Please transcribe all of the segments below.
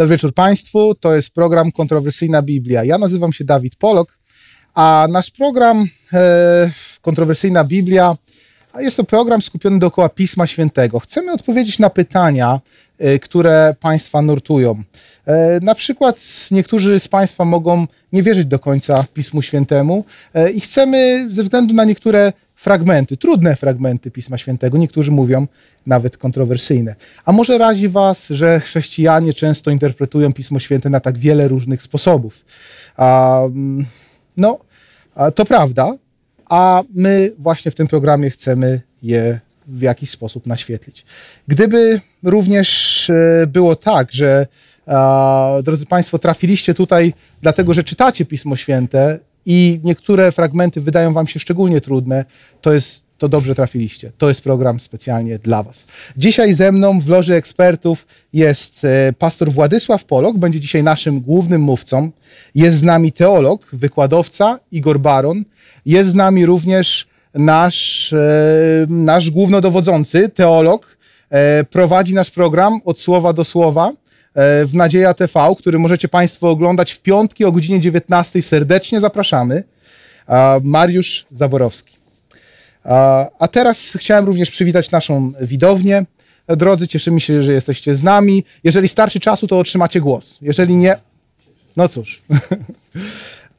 Dobry wieczór Państwu. To jest program Kontrowersyjna Biblia. Ja nazywam się Dawid Polok, a nasz program e, Kontrowersyjna Biblia jest to program skupiony dookoła Pisma Świętego. Chcemy odpowiedzieć na pytania, e, które Państwa nurtują. E, na przykład niektórzy z Państwa mogą nie wierzyć do końca Pismu Świętemu e, i chcemy ze względu na niektóre fragmenty, trudne fragmenty Pisma Świętego. Niektórzy mówią, nawet kontrowersyjne. A może razi Was, że chrześcijanie często interpretują Pismo Święte na tak wiele różnych sposobów? Um, no, to prawda, a my właśnie w tym programie chcemy je w jakiś sposób naświetlić. Gdyby również e, było tak, że drodzy Państwo, trafiliście tutaj dlatego, że czytacie Pismo Święte i niektóre fragmenty wydają Wam się szczególnie trudne, to jest to dobrze trafiliście. To jest program specjalnie dla Was. Dzisiaj ze mną w loży ekspertów jest e, pastor Władysław Polok, będzie dzisiaj naszym głównym mówcą. Jest z nami teolog, wykładowca Igor Baron. Jest z nami również nasz, e, nasz głównodowodzący, teolog. E, prowadzi nasz program od słowa do słowa w Nadzieja TV, który możecie Państwo oglądać w piątki o godzinie 19. Serdecznie zapraszamy. Mariusz Zaborowski. A teraz chciałem również przywitać naszą widownię. Drodzy, cieszymy się, że jesteście z nami. Jeżeli starczy czasu, to otrzymacie głos. Jeżeli nie, no cóż.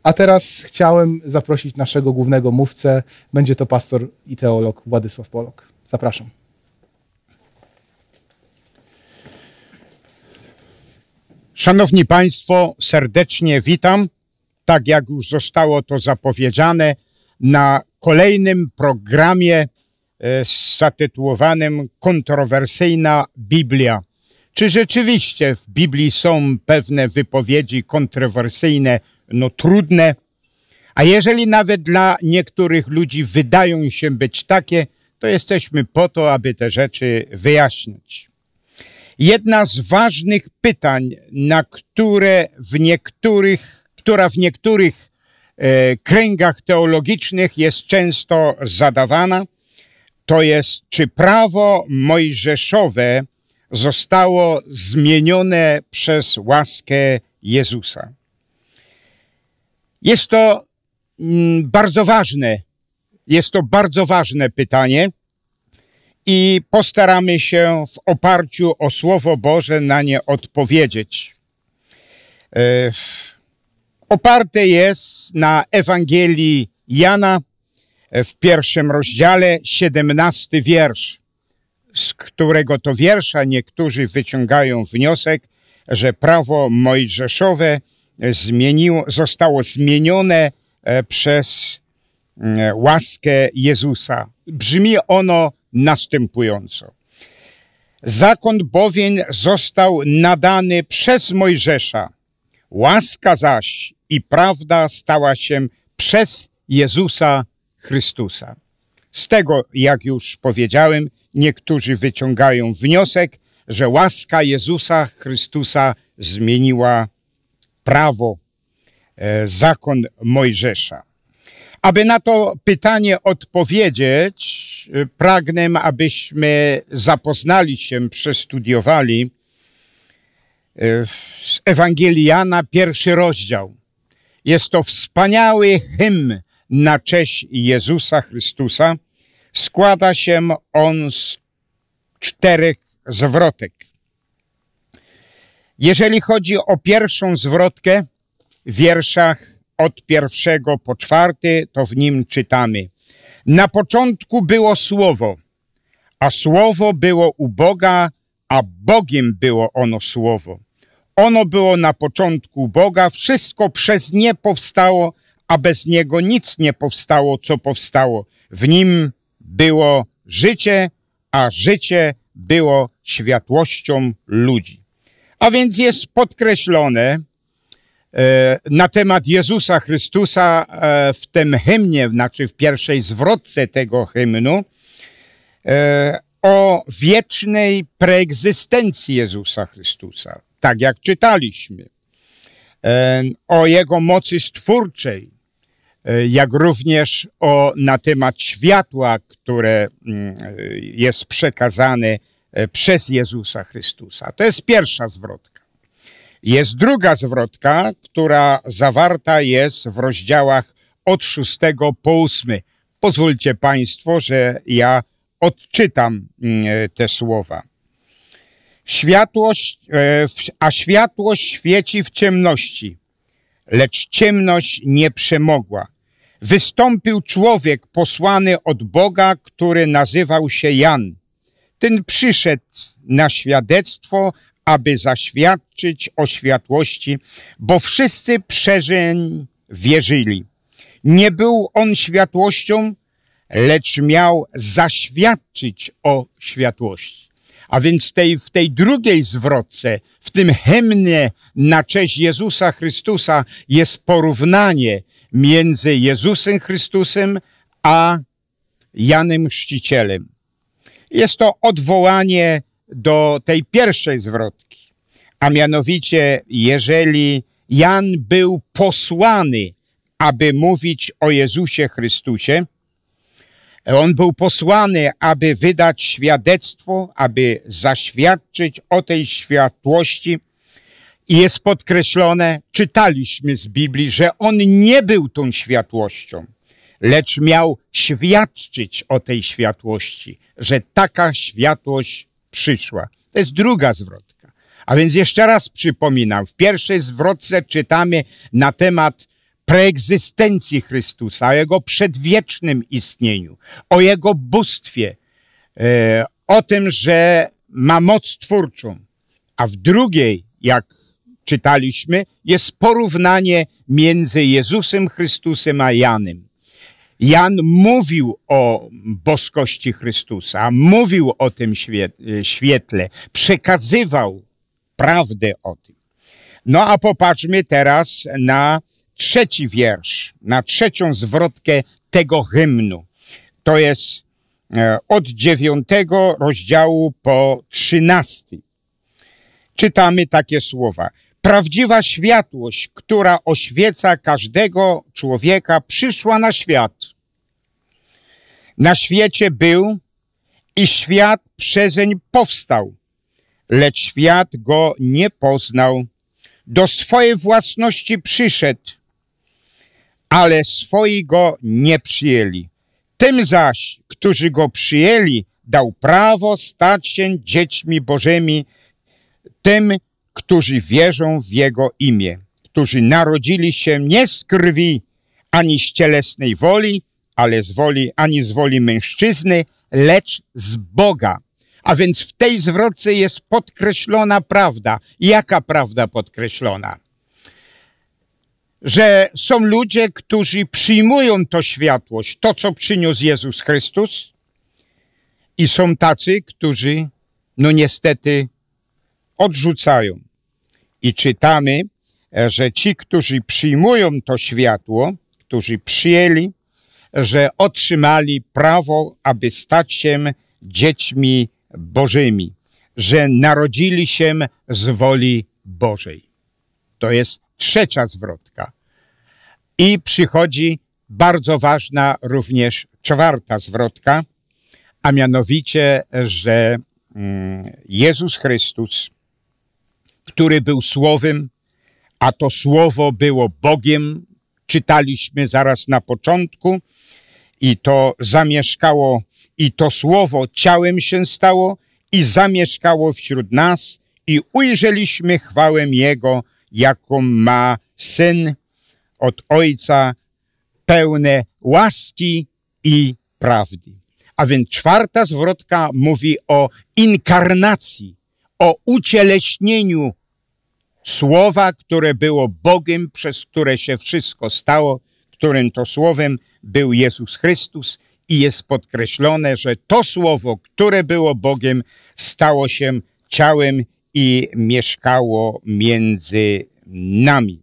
A teraz chciałem zaprosić naszego głównego mówcę. Będzie to pastor i teolog Władysław Polok. Zapraszam. Szanowni Państwo, serdecznie witam. Tak jak już zostało to zapowiedziane, na kolejnym programie e, zatytułowanym Kontrowersyjna Biblia. Czy rzeczywiście w Biblii są pewne wypowiedzi kontrowersyjne, no trudne? A jeżeli nawet dla niektórych ludzi wydają się być takie, to jesteśmy po to, aby te rzeczy wyjaśnić. Jedna z ważnych pytań, na które w niektórych, która w niektórych E, kręgach teologicznych jest często zadawana, to jest czy prawo mojżeszowe zostało zmienione przez łaskę Jezusa. Jest to mm, bardzo ważne, jest to bardzo ważne pytanie i postaramy się w oparciu o Słowo Boże na nie odpowiedzieć. E, oparte jest na Ewangelii Jana e, w pierwszym rozdziale, 17 wiersz, z którego to wiersza niektórzy wyciągają wniosek, że prawo mojżeszowe zmieniło, zostało zmienione e, przez mm, e, łaskę Jezusa. Brzmi ono następująco. Zakon bowiem został nadany przez Mojżesza, łaska zaś i prawda stała się przez Jezusa Chrystusa. Z tego, jak już powiedziałem, niektórzy wyciągają wniosek, że łaska Jezusa Chrystusa zmieniła prawo, e, zakon Mojżesza. Aby na to pytanie odpowiedzieć, e, pragnę, abyśmy zapoznali się, przestudiowali e, z Ewangelii Jana, pierwszy rozdział. Jest to wspaniały hymn na cześć Jezusa Chrystusa. Składa się on z czterech zwrotek. Jeżeli chodzi o pierwszą zwrotkę, w wierszach od pierwszego po czwarty, to w nim czytamy. Na początku było Słowo, a Słowo było u Boga, a Bogiem było ono Słowo. Ono było na początku Boga, wszystko przez nie powstało, a bez niego nic nie powstało, co powstało. W nim było życie, a życie było światłością ludzi. A więc jest podkreślone e, na temat Jezusa Chrystusa e, w tym hymnie, znaczy w pierwszej zwrotce tego hymnu, e, o wiecznej preegzystencji Jezusa Chrystusa tak jak czytaliśmy, o jego mocy stwórczej, e, jak również o, na temat światła, które mm, e, jest przekazane e, przez Jezusa Chrystusa. To jest pierwsza zwrotka. Jest druga zwrotka, która zawarta jest w rozdziałach od 6 po 8. Pozwólcie Państwo, że ja odczytam mm, te słowa. Światłość, e, a światło świeci w ciemności, lecz ciemność nie przemogła. Wystąpił człowiek posłany od Boga, który nazywał się Jan. Ten przyszedł na świadectwo, aby zaświadczyć o światłości, bo wszyscy przeżeń wierzyli. Nie był on światłością, lecz miał zaświadczyć o światłości. A więc tej, w tej drugiej zwrotce, w tym hymnie na cześć Jezusa Chrystusa jest porównanie między Jezusem Chrystusem a Janem Chrzcicielem. Jest to odwołanie do tej pierwszej zwrotki, a mianowicie, jeżeli Jan był posłany, aby mówić o Jezusie Chrystusie, on był posłany, aby wydać świadectwo, aby zaświadczyć o tej światłości. I jest podkreślone, czytaliśmy z Biblii, że on nie był tą światłością, lecz miał świadczyć o tej światłości, że taka światłość przyszła. To jest druga zwrotka. A więc jeszcze raz przypominam, w pierwszej zwrotce czytamy na temat preegzystencji Chrystusa, o Jego przedwiecznym istnieniu, o Jego bóstwie, e, o tym, że ma moc twórczą. A w drugiej, jak czytaliśmy, jest porównanie między Jezusem Chrystusem a Janem. Jan mówił o boskości Chrystusa, mówił o tym e, świetle, przekazywał prawdę o tym. No a popatrzmy teraz na trzeci wiersz, na trzecią zwrotkę tego hymnu. To jest e, od dziewiątego rozdziału po trzynasty. Czytamy takie słowa. Prawdziwa światłość, która oświeca każdego człowieka, przyszła na świat. Na świecie był i świat przezeń powstał, lecz świat go nie poznał. Do swojej własności przyszedł, ale swoi go nie przyjęli. Tym zaś, którzy go przyjęli, dał prawo stać się dziećmi Bożymi, tym, którzy wierzą w Jego imię, którzy narodzili się nie z krwi, ani z cielesnej woli, ale z woli, ani z woli mężczyzny, lecz z Boga. A więc w tej zwrotce jest podkreślona prawda. Jaka prawda podkreślona? że są ludzie, którzy przyjmują to światłość, to co przyniósł Jezus Chrystus, i są tacy, którzy no niestety odrzucają. I czytamy, że ci, którzy przyjmują to światło, którzy przyjęli, że otrzymali prawo, aby stać się dziećmi Bożymi, że narodzili się z woli Bożej. To jest trzecia zwrotka. I przychodzi bardzo ważna również czwarta zwrotka, a mianowicie, że mm, Jezus Chrystus, który był Słowem, a to Słowo było Bogiem, czytaliśmy zaraz na początku, i to zamieszkało, i to Słowo ciałem się stało, i zamieszkało wśród nas, i ujrzeliśmy chwałę Jego, jaką ma syn od ojca, pełne łaski i prawdy. A więc czwarta zwrotka mówi o inkarnacji, o ucieleśnieniu słowa, które było Bogiem, przez które się wszystko stało, którym to słowem był Jezus Chrystus. I jest podkreślone, że to słowo, które było Bogiem, stało się ciałem i mieszkało między nami.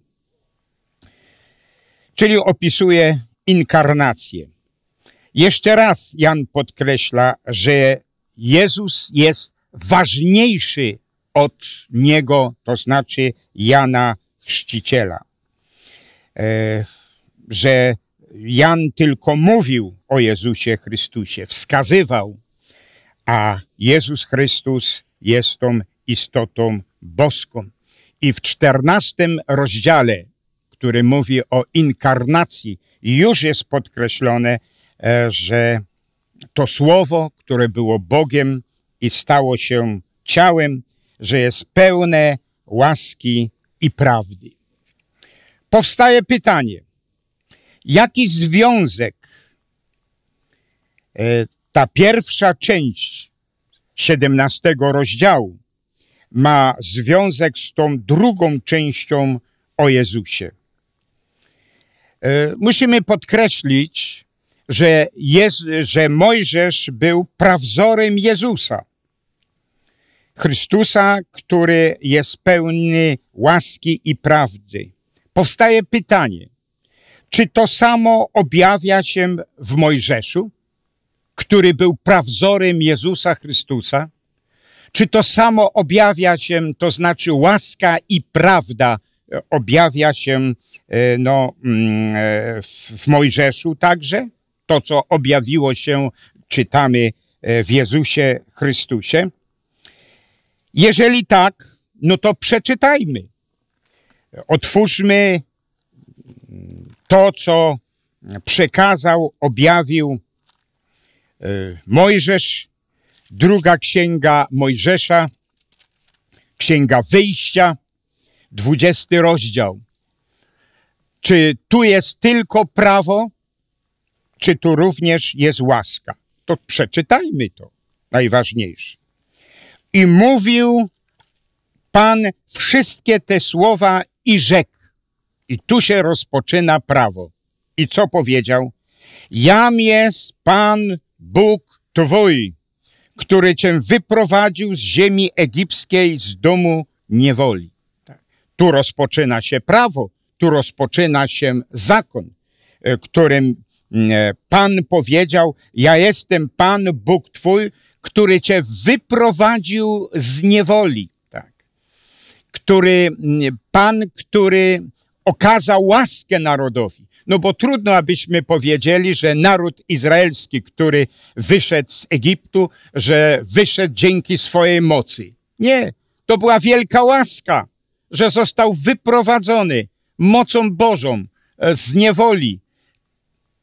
Czyli opisuje inkarnację. Jeszcze raz Jan podkreśla, że Jezus jest ważniejszy od niego, to znaczy Jana Chrzciciela. E, że Jan tylko mówił o Jezusie Chrystusie, wskazywał, a Jezus Chrystus jest tą istotą boską. I w czternastym rozdziale, który mówi o inkarnacji, już jest podkreślone, e, że to słowo, które było Bogiem i stało się ciałem, że jest pełne łaski i prawdy. Powstaje pytanie, jaki związek e, ta pierwsza część 17 rozdziału ma związek z tą drugą częścią o Jezusie. E, musimy podkreślić, że, jest, że Mojżesz był prawzorem Jezusa. Chrystusa, który jest pełny łaski i prawdy. Powstaje pytanie, czy to samo objawia się w Mojżeszu, który był prawzorem Jezusa Chrystusa? Czy to samo objawia się, to znaczy łaska i prawda e, objawia się e, no, mm, e, w Mojżeszu także? To, co objawiło się, czytamy w Jezusie Chrystusie? Jeżeli tak, no to przeczytajmy. Otwórzmy to, co przekazał, objawił Mojżesz druga księga Mojżesza, księga wyjścia, dwudziesty rozdział. Czy tu jest tylko prawo, czy tu również jest łaska? To przeczytajmy to, najważniejsze. I mówił Pan wszystkie te słowa i rzekł. I tu się rozpoczyna prawo. I co powiedział? Jam jest Pan Bóg Twój, który cię wyprowadził z ziemi egipskiej, z domu niewoli. Tak. Tu rozpoczyna się prawo, tu rozpoczyna się zakon, e, którym e, Pan powiedział: Ja jestem Pan, Bóg Twój, który cię wyprowadził z niewoli. Tak. Który, Pan, który okazał łaskę narodowi. No bo trudno, abyśmy powiedzieli, że naród izraelski, który wyszedł z Egiptu, że wyszedł dzięki swojej mocy. Nie, to była wielka łaska, że został wyprowadzony mocą Bożą e, z niewoli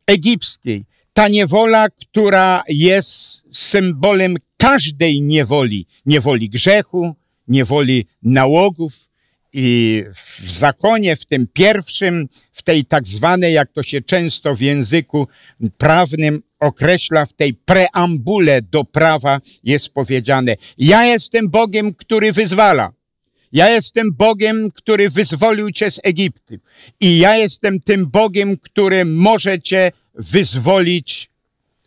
egipskiej. Ta niewola, która jest symbolem każdej niewoli, niewoli grzechu, niewoli nałogów, i w zakonie, w tym pierwszym, w tej tak zwanej, jak to się często w języku prawnym określa, w tej preambule do prawa jest powiedziane: Ja jestem Bogiem, który wyzwala. Ja jestem Bogiem, który wyzwolił cię z Egiptu. I ja jestem tym Bogiem, który może cię wyzwolić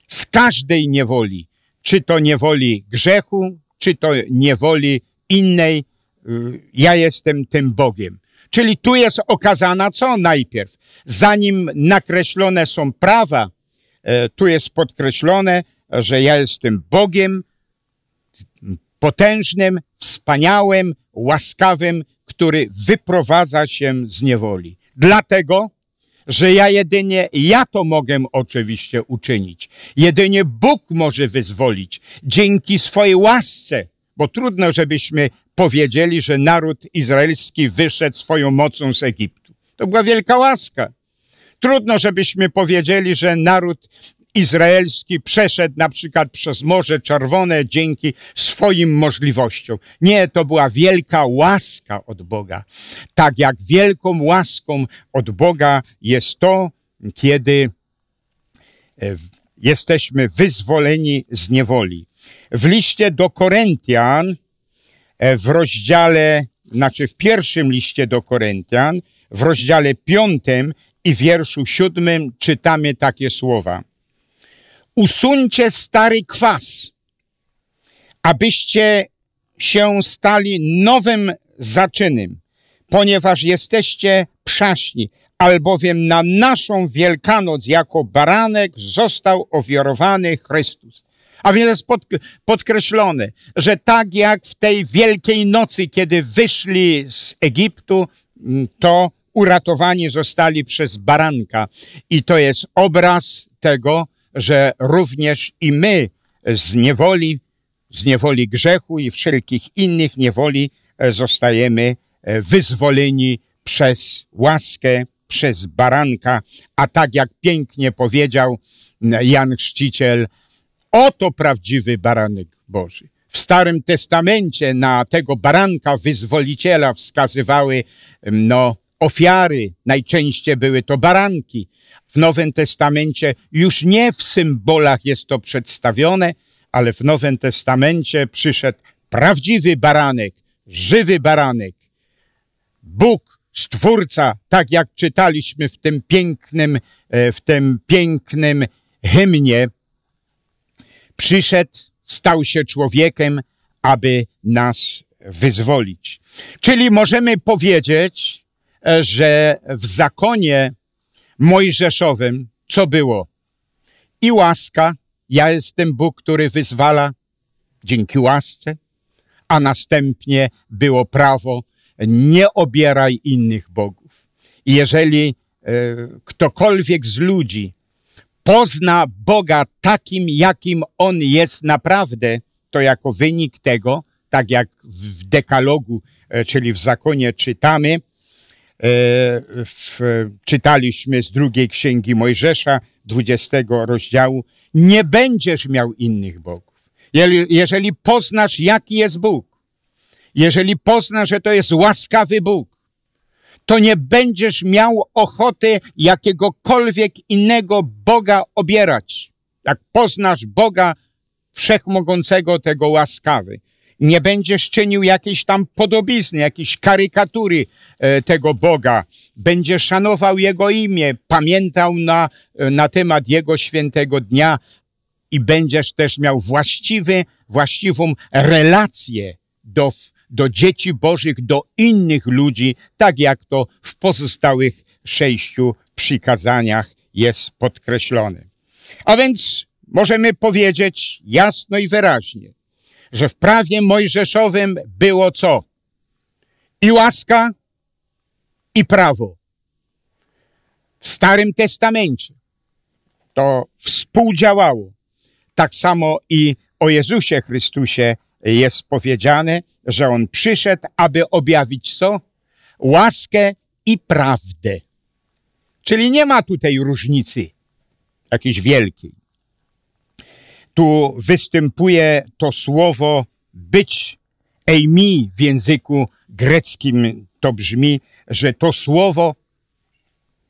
z każdej niewoli. Czy to niewoli grzechu, czy to niewoli innej, Y, ja jestem tym Bogiem. Czyli tu jest okazana co najpierw? Zanim nakreślone są prawa, e, tu jest podkreślone, że ja jestem Bogiem potężnym, wspaniałym, łaskawym, który wyprowadza się z niewoli. Dlatego, że ja jedynie, ja to mogę oczywiście uczynić. Jedynie Bóg może wyzwolić dzięki swojej łasce, bo trudno, żebyśmy powiedzieli, że naród izraelski wyszedł swoją mocą z Egiptu. To była wielka łaska. Trudno, żebyśmy powiedzieli, że naród izraelski przeszedł na przykład przez Morze Czerwone dzięki swoim możliwościom. Nie, to była wielka łaska od Boga. Tak jak wielką łaską od Boga jest to, kiedy e, jesteśmy wyzwoleni z niewoli. W liście do Koryntian E, w rozdziale, znaczy w pierwszym liście do Koryntian, w rozdziale piątym i wierszu siódmym czytamy takie słowa. Usuńcie stary kwas, abyście się stali nowym zaczynem, ponieważ jesteście przaśni, albowiem na naszą Wielkanoc jako baranek został ofiarowany Chrystus. A więc jest pod, podkreślone, że tak jak w tej wielkiej nocy, kiedy wyszli z Egiptu, mm, to uratowani zostali przez baranka. I to jest obraz tego, że również i my z niewoli, z niewoli grzechu i wszelkich innych niewoli e, zostajemy e, wyzwoleni przez łaskę, przez baranka. A tak jak pięknie powiedział mm, Jan Chrzciciel, Oto prawdziwy baranek Boży. W Starym Testamencie na tego baranka wyzwoliciela wskazywały mm, no, ofiary, najczęściej były to baranki. W Nowym Testamencie już nie w symbolach jest to przedstawione, ale w Nowym Testamencie przyszedł prawdziwy baranek, żywy baranek. Bóg, stwórca, tak jak czytaliśmy w tym pięknym, e, w tym pięknym hymnie, przyszedł, stał się człowiekiem, aby nas wyzwolić. Czyli możemy powiedzieć, e, że w zakonie mojżeszowym co było? I łaska, ja jestem Bóg, który wyzwala dzięki łasce, a następnie było prawo, nie obieraj innych bogów. I jeżeli e, ktokolwiek z ludzi pozna Boga takim, jakim On jest naprawdę, to jako wynik tego, tak jak w dekalogu, e, czyli w zakonie czytamy, e, w, czytaliśmy z drugiej księgi Mojżesza, 20 rozdziału, nie będziesz miał innych bogów. Jeżeli poznasz, jaki jest Bóg, jeżeli poznasz, że to jest łaskawy Bóg, to nie będziesz miał ochoty jakiegokolwiek innego Boga obierać. Jak poznasz Boga wszechmogącego, tego łaskawy. Nie będziesz czynił jakiejś tam podobizny, jakiejś karykatury e, tego Boga. Będziesz szanował Jego imię, pamiętał na, e, na temat Jego świętego dnia i będziesz też miał właściwy, właściwą relację do, do dzieci bożych, do innych ludzi, tak jak to w pozostałych sześciu przykazaniach jest podkreślone. A więc możemy powiedzieć jasno i wyraźnie, że w prawie mojżeszowym było co? I łaska, i prawo. W Starym Testamencie to współdziałało. Tak samo i o Jezusie Chrystusie jest powiedziane, że on przyszedł, aby objawić co? Łaskę i prawdę. Czyli nie ma tutaj różnicy jakiejś wielkiej. Tu występuje to słowo być, mi w języku greckim to brzmi, że to słowo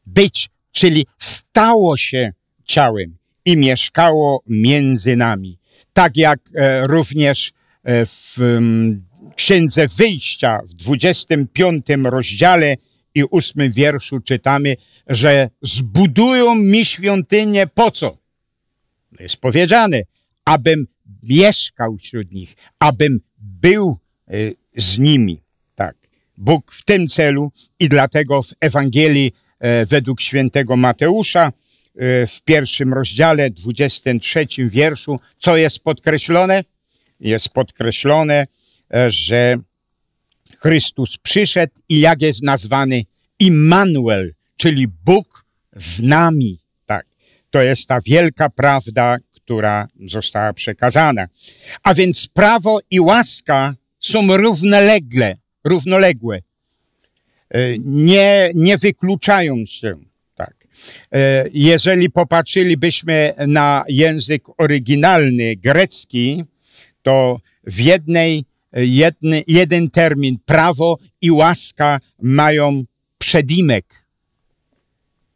być, czyli stało się ciałem i mieszkało między nami. Tak jak e, również E, w mm, Księdze Wyjścia w 25 rozdziale i 8 wierszu czytamy, że zbudują mi świątynię po co? Jest powiedziane, abym mieszkał wśród nich, abym był y, z nimi. Tak. Bóg w tym celu i dlatego w Ewangelii e, według świętego Mateusza e, w pierwszym rozdziale, 23 wierszu, co jest podkreślone? jest podkreślone, e, że Chrystus przyszedł i jak jest nazwany Immanuel, czyli Bóg z nami. Tak. To jest ta wielka prawda, która została przekazana. A więc prawo i łaska są równolegle, równoległe. E, nie, nie wykluczają się. Tak. E, jeżeli popatrzylibyśmy na język oryginalny, grecki, to w jednej, e, jedny, jeden termin prawo i łaska mają przedimek,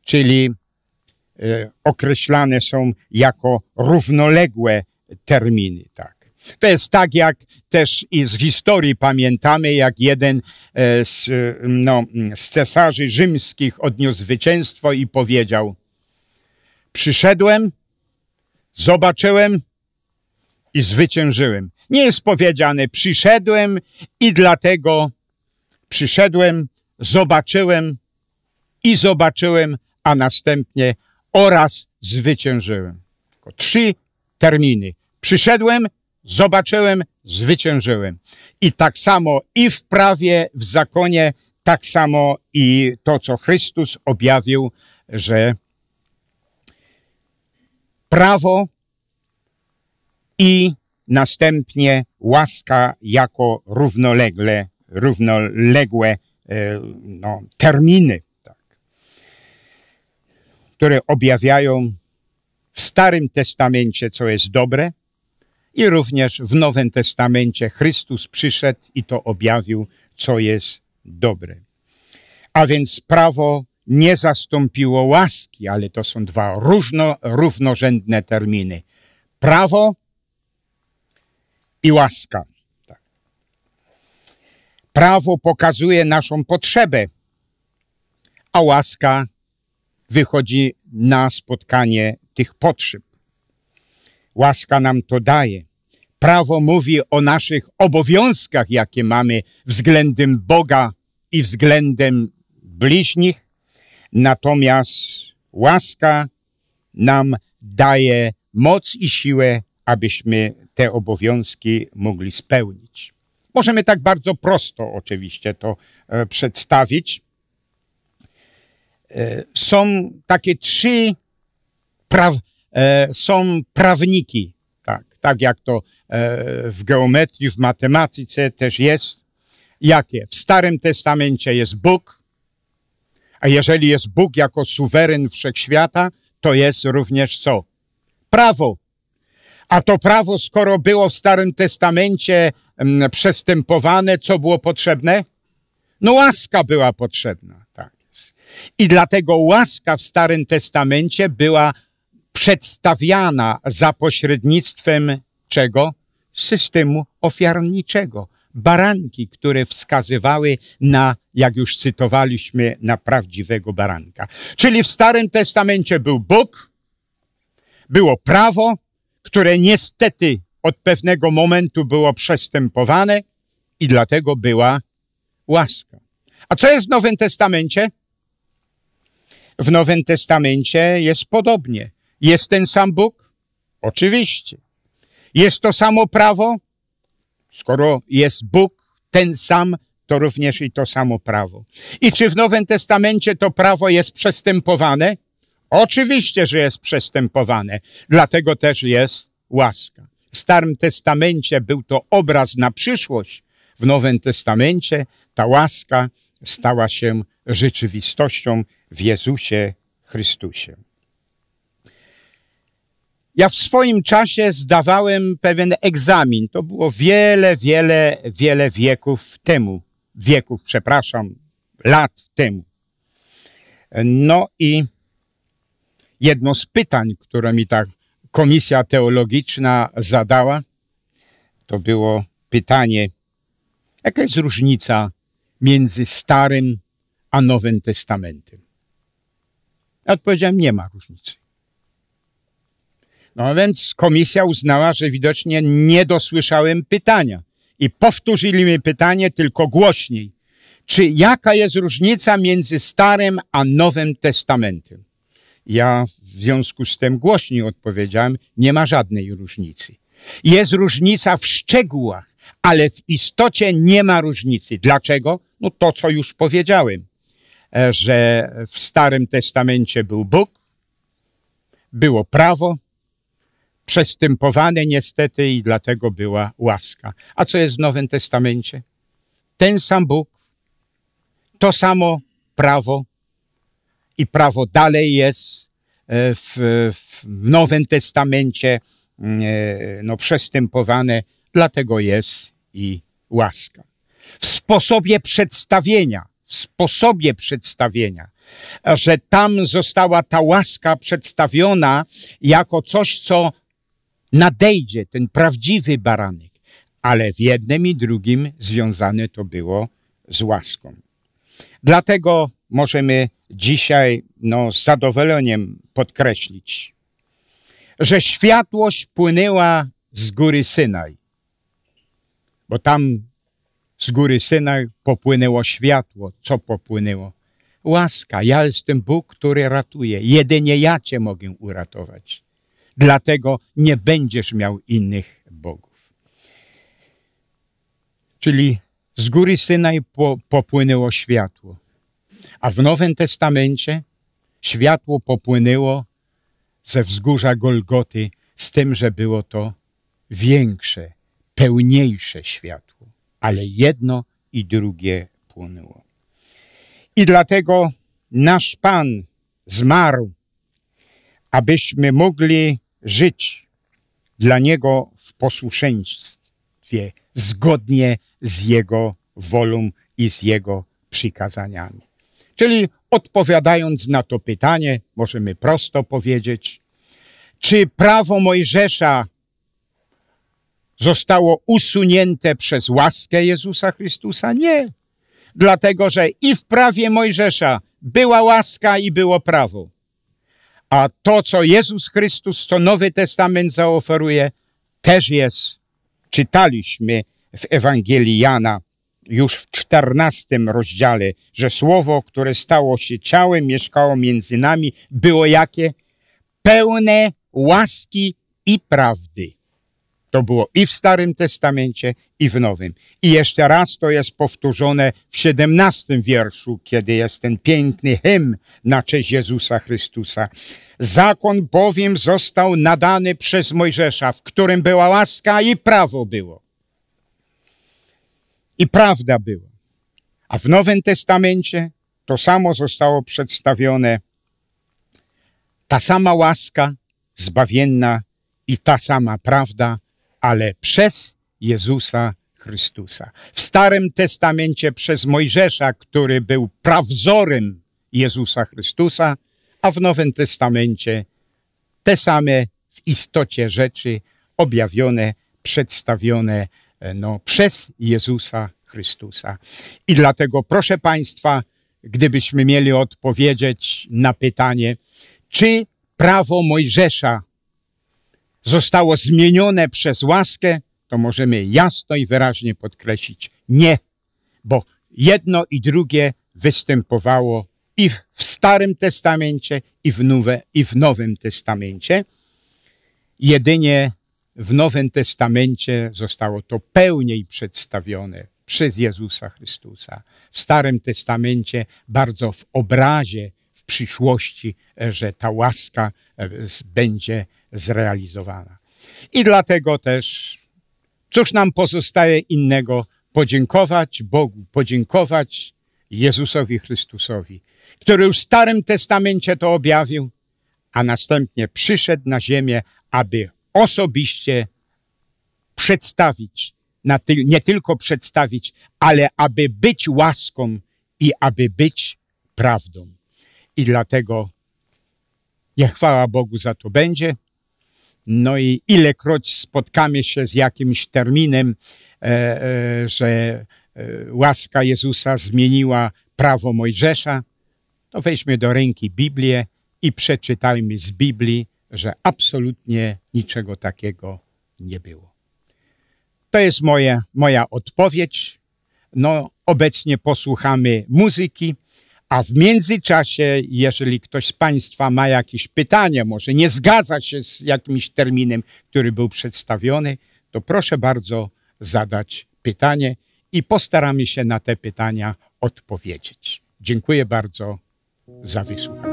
czyli e, określane są jako równoległe terminy. Tak. To jest tak, jak też i z historii pamiętamy, jak jeden e, z, no, z cesarzy rzymskich odniósł zwycięstwo i powiedział: Przyszedłem, zobaczyłem, i zwyciężyłem. Nie jest powiedziane, przyszedłem i dlatego przyszedłem, zobaczyłem i zobaczyłem, a następnie oraz zwyciężyłem. Tylko trzy terminy. Przyszedłem, zobaczyłem, zwyciężyłem. I tak samo i w prawie, w zakonie, tak samo i to, co Chrystus objawił, że prawo i następnie łaska jako równolegle, równoległe e, no, terminy, tak, które objawiają w Starym Testamencie, co jest dobre, i również w Nowym Testamencie Chrystus przyszedł i to objawił, co jest dobre. A więc prawo nie zastąpiło łaski, ale to są dwa różno, równorzędne terminy. Prawo i łaska. Tak. Prawo pokazuje naszą potrzebę, a łaska wychodzi na spotkanie tych potrzeb. Łaska nam to daje. Prawo mówi o naszych obowiązkach, jakie mamy względem Boga i względem bliźnich, natomiast łaska nam daje moc i siłę, abyśmy te obowiązki mogli spełnić. Możemy tak bardzo prosto oczywiście to e, przedstawić. E, są takie trzy praw, e, są prawniki, tak, tak jak to w geometrii, w matematyce też jest. Jakie? W Starym Testamencie jest Bóg, a jeżeli jest Bóg jako suweren wszechświata, to jest również co? Prawo. A to prawo, skoro było w Starym Testamencie m, mm, przestępowane, co było potrzebne? No łaska była potrzebna. Tak jest. I dlatego łaska w Starym Testamencie była przedstawiana za pośrednictwem czego? Systemu ofiarniczego. Baranki, które wskazywały na, jak już cytowaliśmy, na prawdziwego baranka. Czyli w Starym Testamencie był Bóg, było prawo, które niestety od pewnego momentu było przestępowane i dlatego była łaska. A co jest w Nowym Testamencie? W Nowym Testamencie jest podobnie. Jest ten sam Bóg? Oczywiście. Jest to samo prawo? Skoro jest Bóg, ten sam, to również i to samo prawo. I czy w Nowym Testamencie to prawo jest przestępowane? Oczywiście, że jest przestępowane, dlatego też jest łaska. W Starym Testamencie był to obraz na przyszłość, w Nowym Testamencie ta łaska stała się rzeczywistością w Jezusie Chrystusie. Ja w swoim czasie zdawałem pewien egzamin. To było wiele, wiele, wiele wieków temu. Wieków, przepraszam, lat temu. No i jedno z pytań, które mi ta komisja teologiczna zadała, to było pytanie, jaka jest różnica między Starym a Nowym Testamentem? Ja odpowiedziałem, nie ma różnicy. No więc komisja uznała, że widocznie nie dosłyszałem pytania i powtórzyli mi pytanie tylko głośniej. Czy jaka jest różnica między Starym a Nowym Testamentem? Ja w związku z tym głośniej odpowiedziałem, nie ma żadnej różnicy. Jest różnica w szczegółach, ale w istocie nie ma różnicy. Dlaczego? No to, co już powiedziałem, e, że w Starym Testamencie był Bóg, było prawo, przestępowane niestety i dlatego była łaska. A co jest w Nowym Testamencie? Ten sam Bóg, to samo prawo, i prawo dalej jest e, w, w Nowym Testamencie mm, e, no, przestępowane, dlatego jest i łaska. W sposobie przedstawienia, w sposobie przedstawienia, że tam została ta łaska przedstawiona jako coś, co nadejdzie, ten prawdziwy baranek. Ale w jednym i drugim związane to było z łaską. Dlatego możemy dzisiaj no, z zadowoleniem podkreślić, że światłość płynęła z góry Synaj, bo tam z góry Synaj popłynęło światło. Co popłynęło? Łaska. Ja jestem Bóg, który ratuje. Jedynie ja Cię mogę uratować. Dlatego nie będziesz miał innych bogów. Czyli z góry Synaj popłynęło światło. A w Nowym Testamencie światło popłynęło ze wzgórza Golgoty z tym, że było to większe, pełniejsze światło. Ale jedno i drugie płonęło. I dlatego nasz Pan zmarł, abyśmy mogli żyć dla Niego w posłuszeństwie, zgodnie z Jego wolą i z Jego przykazaniami. Czyli odpowiadając na to pytanie, możemy prosto powiedzieć, czy prawo Mojżesza zostało usunięte przez łaskę Jezusa Chrystusa? Nie. Dlatego, że i w prawie Mojżesza była łaska i było prawo. A to, co Jezus Chrystus, co Nowy Testament zaoferuje, też jest. Czytaliśmy w Ewangelii Jana już w czternastym rozdziale, że słowo, które stało się ciałem, mieszkało między nami, było jakie? Pełne łaski i prawdy. To było i w Starym Testamencie, i w Nowym. I jeszcze raz to jest powtórzone w siedemnastym wierszu, kiedy jest ten piękny hymn na cześć Jezusa Chrystusa. Zakon bowiem został nadany przez Mojżesza, w którym była łaska i prawo było i prawda była. A w Nowym Testamencie to samo zostało przedstawione. Ta sama łaska zbawienna i ta sama prawda, ale przez Jezusa Chrystusa. W Starym Testamencie przez Mojżesza, który był prawzorem Jezusa Chrystusa, a w Nowym Testamencie te same w istocie rzeczy objawione, przedstawione E, no, przez Jezusa Chrystusa. I dlatego, proszę Państwa, gdybyśmy mieli odpowiedzieć na pytanie, czy prawo Mojżesza zostało zmienione przez łaskę, to możemy jasno i wyraźnie podkreślić nie, bo jedno i drugie występowało i w Starym Testamencie, i w, Nowe, i w Nowym Testamencie. Jedynie w Nowym Testamencie zostało to pełniej przedstawione przez Jezusa Chrystusa. W Starym Testamencie bardzo w obrazie w przyszłości, e, że ta łaska e, będzie zrealizowana. I dlatego też, cóż nam pozostaje innego, podziękować Bogu, podziękować Jezusowi Chrystusowi, który już w Starym Testamencie to objawił, a następnie przyszedł na ziemię, aby osobiście przedstawić, nie tylko przedstawić, ale aby być łaską i aby być prawdą. I dlatego niech chwała Bogu za to będzie. No i ilekroć spotkamy się z jakimś terminem, e, e, że e, łaska Jezusa zmieniła prawo Mojżesza, to weźmy do ręki Biblię i przeczytajmy z Biblii że absolutnie niczego takiego nie było. To jest moje, moja odpowiedź. No, obecnie posłuchamy muzyki, a w międzyczasie, jeżeli ktoś z Państwa ma jakieś pytanie, może nie zgadza się z jakimś terminem, który był przedstawiony, to proszę bardzo zadać pytanie i postaramy się na te pytania odpowiedzieć. Dziękuję bardzo za wysłuchanie.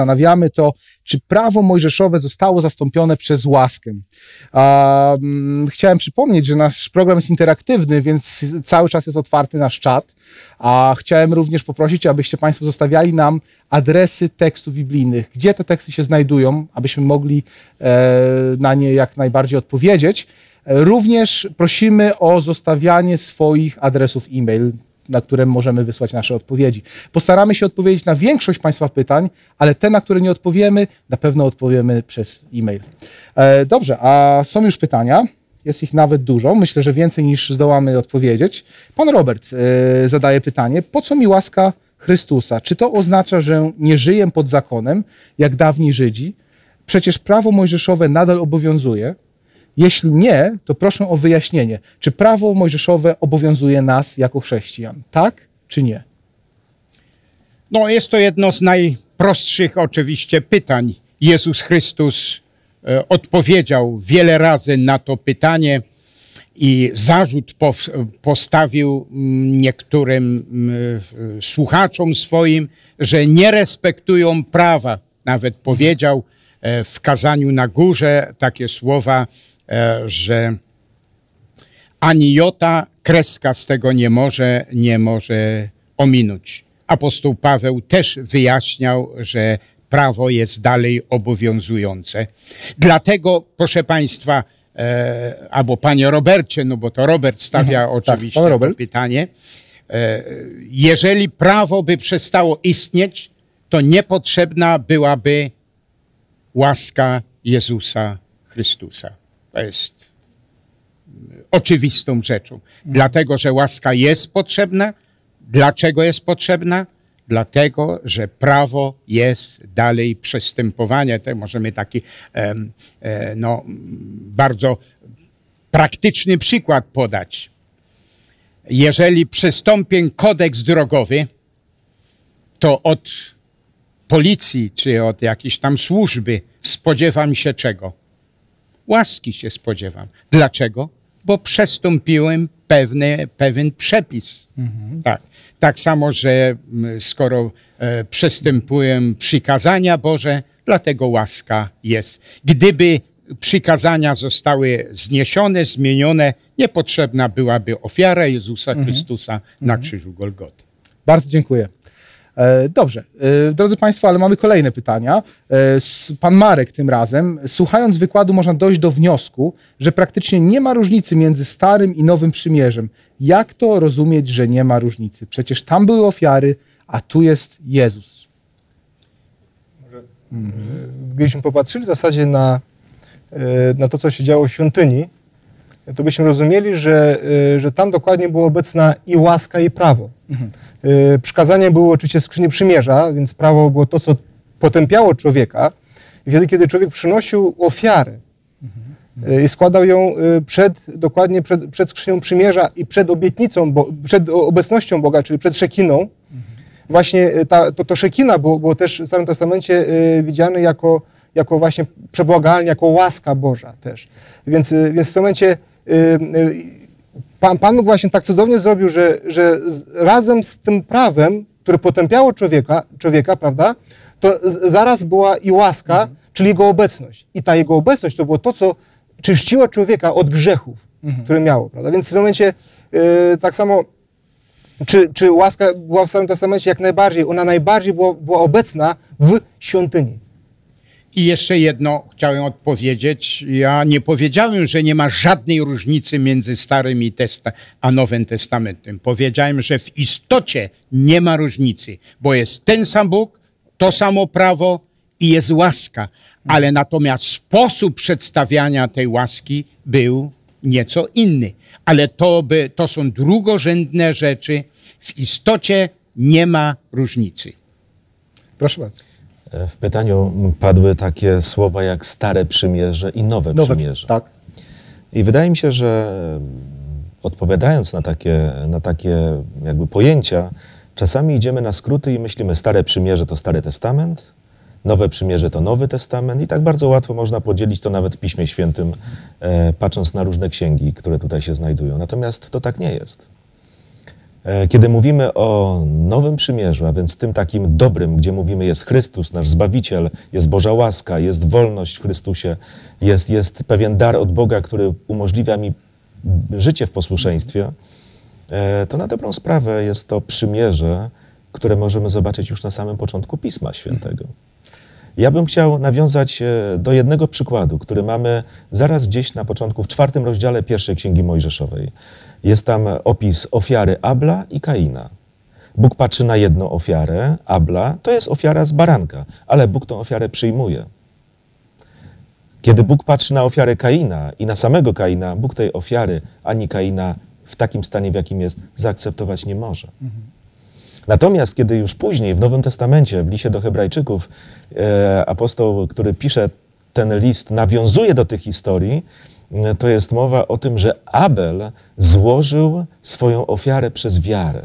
zastanawiamy, to czy prawo mojżeszowe zostało zastąpione przez łaskę. Mm, chciałem przypomnieć, że nasz program jest interaktywny, więc cały czas jest otwarty nasz czat. A chciałem również poprosić, abyście Państwo zostawiali nam adresy tekstów biblijnych, gdzie te teksty się znajdują, abyśmy mogli e, na nie jak najbardziej odpowiedzieć. E, również prosimy o zostawianie swoich adresów e-mail na które możemy wysłać nasze odpowiedzi. Postaramy się odpowiedzieć na większość Państwa pytań, ale te, na które nie odpowiemy, na pewno odpowiemy przez e-mail. E, dobrze, a są już pytania. Jest ich nawet dużo, myślę, że więcej niż zdołamy odpowiedzieć. Pan Robert e, zadaje pytanie: Po co mi łaska Chrystusa? Czy to oznacza, że nie żyję pod zakonem, jak dawni Żydzi? Przecież prawo mojżeszowe nadal obowiązuje. Jeśli nie, to proszę o wyjaśnienie, czy prawo mojżeszowe obowiązuje nas jako chrześcijan? Tak czy nie? No, jest to jedno z najprostszych oczywiście pytań. Jezus Chrystus e, odpowiedział wiele razy na to pytanie i zarzut postawił mm, niektórym mm, e, słuchaczom swoim, że nie respektują prawa. Nawet powiedział e, w kazaniu na górze takie słowa: E, że ani jota kreska z tego nie może, nie może ominąć. Apostoł Paweł też wyjaśniał, że prawo jest dalej obowiązujące. Dlatego, proszę Państwa, e, albo Panie Robercie, no bo to Robert stawia mhm, tak, oczywiście tak, Robert. pytanie, e, jeżeli prawo by przestało istnieć, to niepotrzebna byłaby łaska Jezusa Chrystusa. To jest mm, oczywistą rzeczą. Dlatego, że łaska jest potrzebna. Dlaczego jest potrzebna? Dlatego, że prawo jest dalej przestępowanie. To możemy taki e, no, bardzo praktyczny przykład podać. Jeżeli przystąpię kodeks drogowy, to od policji czy od jakiejś tam służby spodziewam się czego? łaski się spodziewam. Dlaczego? Bo przestąpiłem pewne, pewien przepis. Mhm. Tak. tak samo, że skoro e, przestępuję przykazania Boże, dlatego łaska jest. Gdyby przykazania zostały zniesione, zmienione, niepotrzebna byłaby ofiara Jezusa mhm. Chrystusa na mhm. krzyżu Golgoty. Bardzo dziękuję. E, dobrze, e, drodzy Państwo, ale mamy kolejne pytania. E, pan Marek tym razem. Słuchając wykładu, można dojść do wniosku, że praktycznie nie ma różnicy między Starym i Nowym Przymierzem. Jak to rozumieć, że nie ma różnicy? Przecież tam były ofiary, a tu jest Jezus. Gdybyśmy popatrzyli w zasadzie na, na to, co się działo w świątyni, to byśmy rozumieli, że, że tam dokładnie była obecna i łaska, i prawo. Mhm. Y, Przykazaniem było oczywiście skrzynie przymierza, więc prawo było to, co potępiało człowieka. wtedy, kiedy człowiek przynosił ofiarę mhm. y, i składał ją y, przed, dokładnie przed, przed skrzynią przymierza i przed obietnicą, bo, przed obecnością Boga, czyli przed szekiną, mhm. właśnie ta, to, to szekina było, było też w Starym Testamencie widziane jako, jako właśnie przebłagalnia, jako łaska Boża też. Więc, więc w tym momencie Pan, Pan Bóg właśnie tak cudownie zrobił, że, że razem z tym prawem, które potępiało człowieka, człowieka prawda, to zaraz była i łaska, mhm. czyli jego obecność. I ta jego obecność to było to, co czyściło człowieka od grzechów, mhm. które miało. Prawda? Więc w tym momencie yy, tak samo, czy, czy łaska była w Starym Testamencie jak najbardziej, ona najbardziej była, była obecna w świątyni. I jeszcze jedno chciałem odpowiedzieć. Ja nie powiedziałem, że nie ma żadnej różnicy między Starym i a Nowym Testamentem. Powiedziałem, że w istocie nie ma różnicy, bo jest ten sam Bóg, to samo prawo i jest łaska. Ale natomiast sposób przedstawiania tej łaski był nieco inny. Ale to, by, to są drugorzędne rzeczy. W istocie nie ma różnicy. Proszę bardzo. W pytaniu padły takie słowa jak stare przymierze i nowe, nowe przymierze. Tak. I wydaje mi się, że odpowiadając na takie, na takie jakby pojęcia, czasami idziemy na skróty i myślimy stare przymierze to Stary Testament, Nowe Przymierze to Nowy Testament i tak bardzo łatwo można podzielić to nawet w Piśmie Świętym, e, patrząc na różne księgi, które tutaj się znajdują. Natomiast to tak nie jest. E, kiedy mówimy o nowym przymierzu, a więc tym takim dobrym, gdzie mówimy jest Chrystus, nasz Zbawiciel, jest Boża łaska, jest wolność w Chrystusie, jest, jest pewien dar od Boga, który umożliwia mi życie w posłuszeństwie, e, to na dobrą sprawę jest to przymierze, które możemy zobaczyć już na samym początku Pisma Świętego. Ja bym chciał nawiązać e, do jednego przykładu, który mamy zaraz gdzieś na początku, w czwartym rozdziale pierwszej Księgi Mojżeszowej. Jest tam opis ofiary Abla i Kaina. Bóg patrzy na jedną ofiarę, Abla, to jest ofiara z baranka, ale Bóg tę ofiarę przyjmuje. Kiedy Bóg patrzy na ofiarę Kaina i na samego Kaina, Bóg tej ofiary ani Kaina w takim stanie, w jakim jest, zaakceptować nie może. Natomiast kiedy już później w Nowym Testamencie, w liście do Hebrajczyków, e, apostoł, który pisze ten list, nawiązuje do tych historii, to jest mowa o tym, że Abel złożył swoją ofiarę przez wiarę.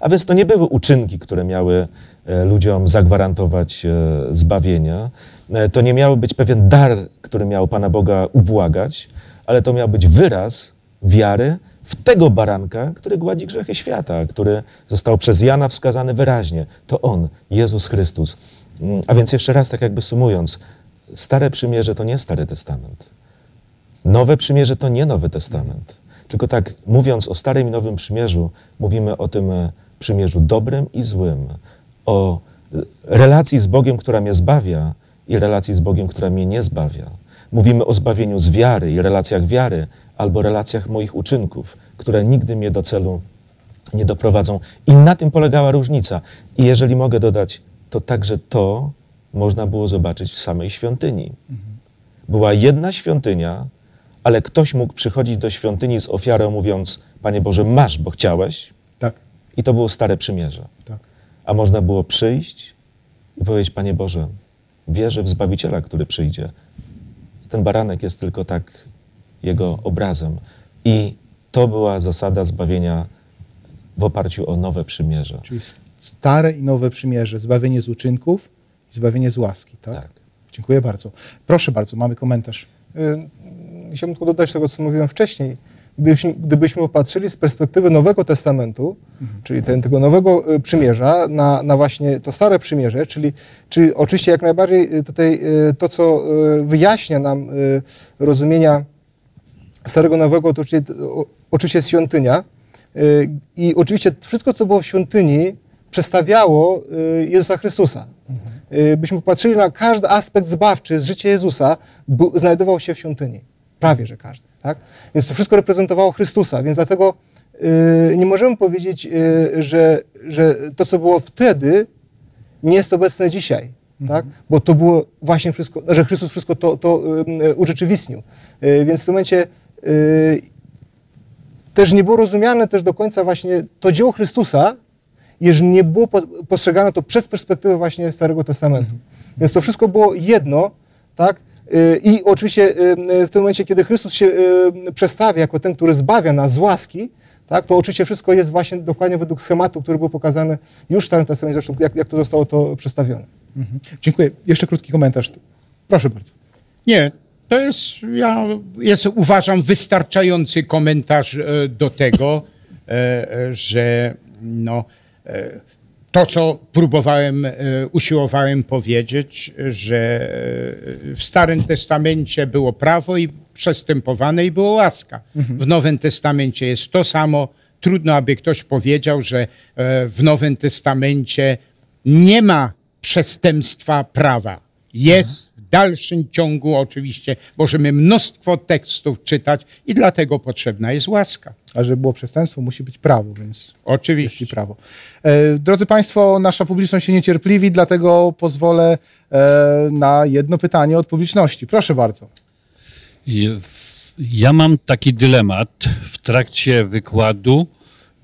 A więc to nie były uczynki, które miały e, ludziom zagwarantować e, zbawienia. E, to nie miał być pewien dar, który miał Pana Boga ubłagać, ale to miał być wyraz wiary w tego baranka, który gładzi grzechy świata, który został przez Jana wskazany wyraźnie. To on, Jezus Chrystus. Mm, a więc jeszcze raz, tak jakby sumując, Stare Przymierze to nie Stary Testament. Nowe przymierze to nie Nowy Testament. Tylko tak mówiąc o Starym i Nowym Przymierzu, mówimy o tym e, przymierzu dobrym i złym, o e, relacji z Bogiem, która mnie zbawia i relacji z Bogiem, która mnie nie zbawia. Mówimy o zbawieniu z wiary i relacjach wiary albo relacjach moich uczynków, które nigdy mnie do celu nie doprowadzą. I na tym polegała różnica. I jeżeli mogę dodać, to także to można było zobaczyć w samej świątyni. Mhm. Była jedna świątynia, ale ktoś mógł przychodzić do świątyni z ofiarą mówiąc, Panie Boże, masz, bo chciałeś. Tak. I to było stare przymierze. Tak. A można było przyjść i powiedzieć, Panie Boże, wierzę w Zbawiciela, który przyjdzie. Ten baranek jest tylko tak jego obrazem. I to była zasada zbawienia w oparciu o nowe przymierze. Czyli stare i nowe przymierze, zbawienie z uczynków i zbawienie z łaski, tak? tak. Dziękuję bardzo. Proszę bardzo, mamy komentarz. Y, chciałbym tylko dodać tego, co mówiłem wcześniej. Gdybyśmy, gdybyśmy popatrzyli z perspektywy Nowego Testamentu, mhm. czyli ten, tego nowego y, przymierza, na, na, właśnie to stare przymierze, czyli, czyli oczywiście jak najbardziej y, tutaj y, to, co wyjaśnia nam rozumienia Starego Nowego, to oczywiście, oczywiście jest świątynia. I oczywiście wszystko, co było w świątyni, przestawiało Jezusa Chrystusa. Mhm. Byśmy popatrzyli na każdy aspekt zbawczy z życia Jezusa, znajdował się w świątyni. Prawie, że każdy. Tak? Więc to wszystko reprezentowało Chrystusa, więc dlatego yy, nie możemy powiedzieć, yy, że, że to, co było wtedy, nie jest obecne dzisiaj. Tak? Mhm. Tak? Bo to było właśnie wszystko, że Chrystus wszystko to, to yy, urzeczywistnił. Y, więc w tym momencie y, też nie było rozumiane też do końca właśnie to dzieło Chrystusa, jeżeli nie było postrzegane to przez perspektywę właśnie Starego Testamentu. Mhm. Więc to wszystko było jedno, tak? I oczywiście y, y, w tym momencie, kiedy Chrystus się y, przestawia jako ten, który zbawia nas z łaski, tak, to oczywiście wszystko jest właśnie dokładnie według schematu, który był pokazany już w Starym Testamencie, zresztą jak, jak to zostało to przedstawione. Mhm. Dziękuję. Jeszcze krótki komentarz. Proszę bardzo. Nie, to jest, ja jest, uważam, wystarczający komentarz e, do tego, e, e, że no, to, co próbowałem, e, usiłowałem powiedzieć, że e, w Starym Testamencie było prawo i przestępowane i było łaska. Mhm. W Nowym Testamencie jest to samo. Trudno, aby ktoś powiedział, że e, w Nowym Testamencie nie ma przestępstwa prawa. Jest mhm dalszym ciągu oczywiście możemy mnóstwo tekstów czytać i dlatego potrzebna jest łaska. A żeby było przestępstwo, musi być prawo, więc. Oczywiście. Musi prawo. E, drodzy Państwo, nasza publiczność się niecierpliwi, dlatego pozwolę e, na jedno pytanie od publiczności. Proszę bardzo. Ja mam taki dylemat w trakcie wykładu.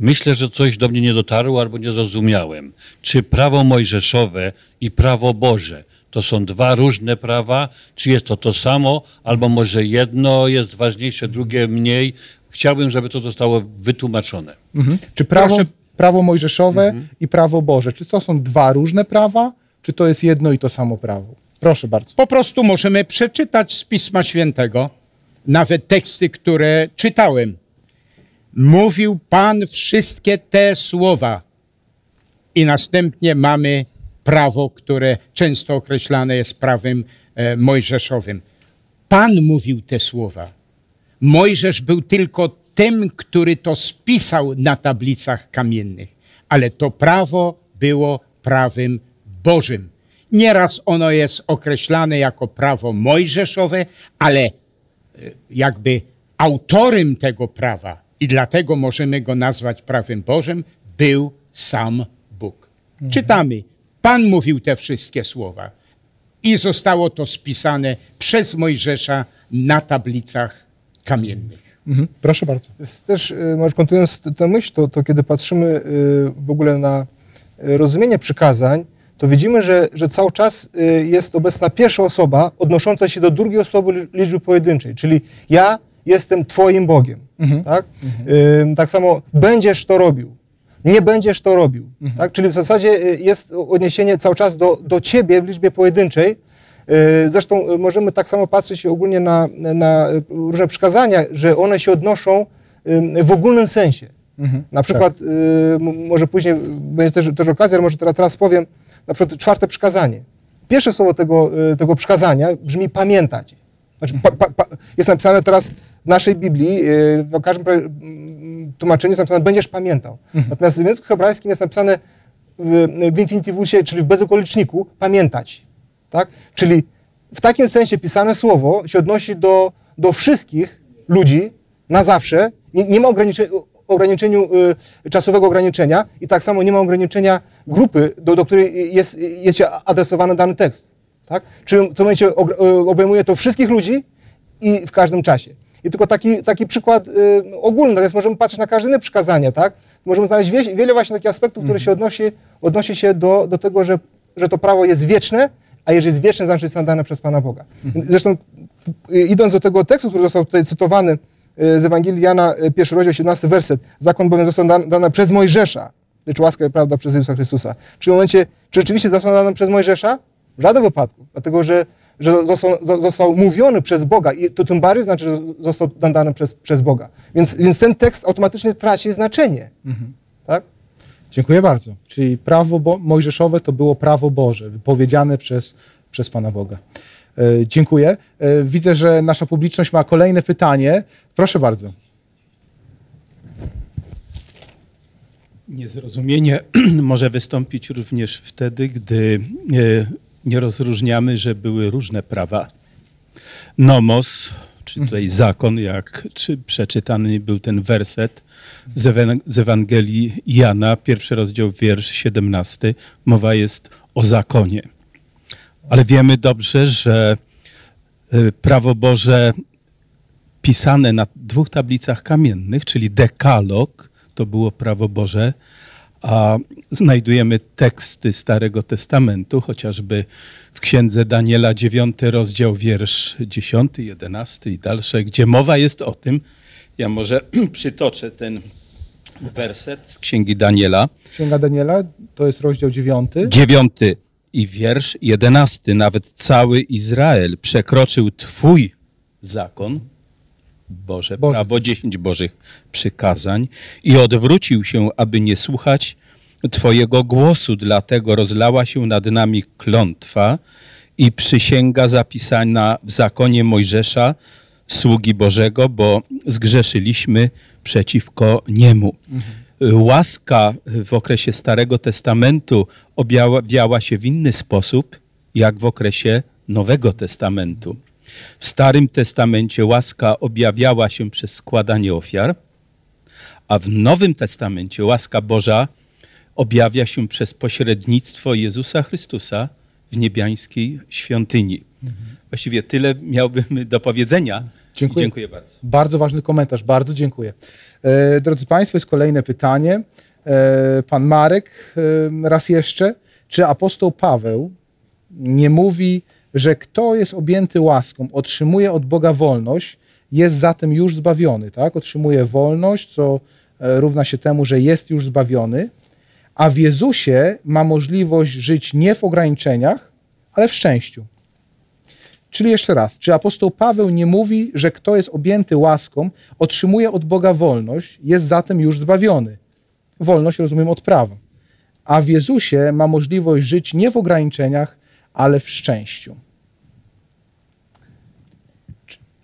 Myślę, że coś do mnie nie dotarło albo nie zrozumiałem. Czy prawo mojżeszowe i prawo Boże to są dwa różne prawa. Czy jest to to samo, albo może jedno jest ważniejsze, drugie mniej. Chciałbym, żeby to zostało wytłumaczone. Mhm. Czy prawo, Proszę... prawo mojżeszowe mhm. i prawo Boże, czy to są dwa różne prawa, czy to jest jedno i to samo prawo? Proszę bardzo. Po prostu możemy przeczytać z Pisma Świętego, nawet teksty, które czytałem. Mówił Pan wszystkie te słowa. I następnie mamy prawo, które często określane jest prawem e, mojżeszowym. Pan mówił te słowa. Mojżesz był tylko tym, który to spisał na tablicach kamiennych, ale to prawo było prawem Bożym. Nieraz ono jest określane jako prawo mojżeszowe, ale e, jakby autorem tego prawa i dlatego możemy go nazwać prawem Bożym, był sam Bóg. Mhm. Czytamy, Pan mówił te wszystkie słowa i zostało to spisane przez Mojżesza na tablicach kamiennych. Mhm. Proszę bardzo. też, y, może kontynuując tę myśl, to, to kiedy patrzymy y, w ogóle na y, rozumienie przykazań, to widzimy, że, że cały czas jest obecna pierwsza osoba odnosząca się do drugiej osoby liczby pojedynczej, czyli ja jestem Twoim Bogiem. Mhm. Tak? Mhm. Tak samo będziesz to robił nie będziesz to robił. Mhm. Tak? Czyli w zasadzie y, jest odniesienie cały czas do, do ciebie w liczbie pojedynczej. Y, zresztą y, możemy tak samo patrzeć ogólnie na, na różne przykazania, że one się odnoszą w ogólnym sensie. Mhm. Na przykład, tak. może później będzie też, też okazja, ale może teraz, teraz powiem, na przykład czwarte przykazanie. Pierwsze słowo tego, tego przykazania brzmi pamiętać. Znaczy, pa, pa, pa, jest napisane teraz w naszej Biblii, y, no, w każdym mm, tłumaczeniu jest napisane, będziesz pamiętał. Mhm. Natomiast w języku hebrajskim jest napisane w, w czyli w bezokoliczniku, pamiętać. Tak? Czyli w takim sensie pisane słowo się odnosi do, do wszystkich ludzi na zawsze. Nie, nie ma ograniczenia, ograniczeniu y, czasowego ograniczenia i tak samo nie ma ograniczenia grupy, do, do której jest, jest adresowany dany tekst. Tak? Czyli w tym momencie y, obejmuje to wszystkich ludzi i w każdym czasie. I tylko taki, taki przykład y, ogólny, natomiast tak możemy patrzeć na każdy inne przykazanie, tak? Możemy znaleźć wie, wiele właśnie takich aspektów, które mhm. się odnosi, odnosi się do, do tego, że, że to prawo jest wieczne, a jeżeli jest wieczne, znaczy jest nadane przez Pana Boga. Mhm. Zresztą y, idąc do tego tekstu, który został tutaj cytowany y, z Ewangelii Jana, y, pierwszy rozdział, 17 werset, zakon bowiem został dany, dany przez Mojżesza, lecz łaska prawda przez Jezusa Chrystusa. Czyli w momencie, czy rzeczywiście został dany przez Mojżesza? W żadnym wypadku, dlatego że że został, został mówiony przez Boga i to tym bardziej znaczy, że został dany przez, przez Boga. Więc, więc ten tekst automatycznie traci znaczenie. Mhm. Tak? Dziękuję bardzo. Czyli prawo Bo mojżeszowe to było prawo Boże, wypowiedziane przez, przez Pana Boga. E, dziękuję. E, widzę, że nasza publiczność ma kolejne pytanie. Proszę bardzo. Niezrozumienie może wystąpić również wtedy, gdy e, nie rozróżniamy, że były różne prawa. Nomos, czy mhm. tutaj zakon, jak czy przeczytany był ten werset z Ewangelii Jana, pierwszy rozdział, wiersz 17. Mowa jest o zakonie. Ale wiemy dobrze, że y, prawo Boże pisane na dwóch tablicach kamiennych, czyli dekalog, to było prawo Boże, a znajdujemy teksty Starego Testamentu, chociażby w Księdze Daniela 9 rozdział wiersz 10, 11 i dalsze, gdzie mowa jest o tym, ja może przytoczę ten werset z Księgi Daniela. Księga Daniela to jest rozdział 9. 9 i wiersz 11. Nawet cały Izrael przekroczył Twój zakon Boże, Boże, prawo dziesięć Bożych przykazań i odwrócił się, aby nie słuchać Twojego głosu, dlatego rozlała się nad nami klątwa i przysięga zapisana w zakonie Mojżesza, sługi Bożego, bo zgrzeszyliśmy przeciwko Niemu. Mhm. Łaska w okresie Starego Testamentu objawiała się w inny sposób, jak w okresie Nowego Testamentu. W Starym Testamencie łaska objawiała się przez składanie ofiar, a w Nowym Testamencie łaska Boża objawia się przez pośrednictwo Jezusa Chrystusa w niebiańskiej świątyni. Mhm. Właściwie tyle miałbym do powiedzenia. Dziękuję. dziękuję. bardzo. Bardzo ważny komentarz, bardzo dziękuję. E, drodzy Państwo, jest kolejne pytanie. E, pan Marek, e, raz jeszcze, czy apostoł Paweł nie mówi że kto jest objęty łaską, otrzymuje od Boga wolność, jest zatem już zbawiony, tak? Otrzymuje wolność, co e, równa się temu, że jest już zbawiony, a w Jezusie ma możliwość żyć nie w ograniczeniach, ale w szczęściu. Czyli jeszcze raz, czy apostoł Paweł nie mówi, że kto jest objęty łaską, otrzymuje od Boga wolność, jest zatem już zbawiony? Wolność rozumiem od prawa. A w Jezusie ma możliwość żyć nie w ograniczeniach, ale w szczęściu.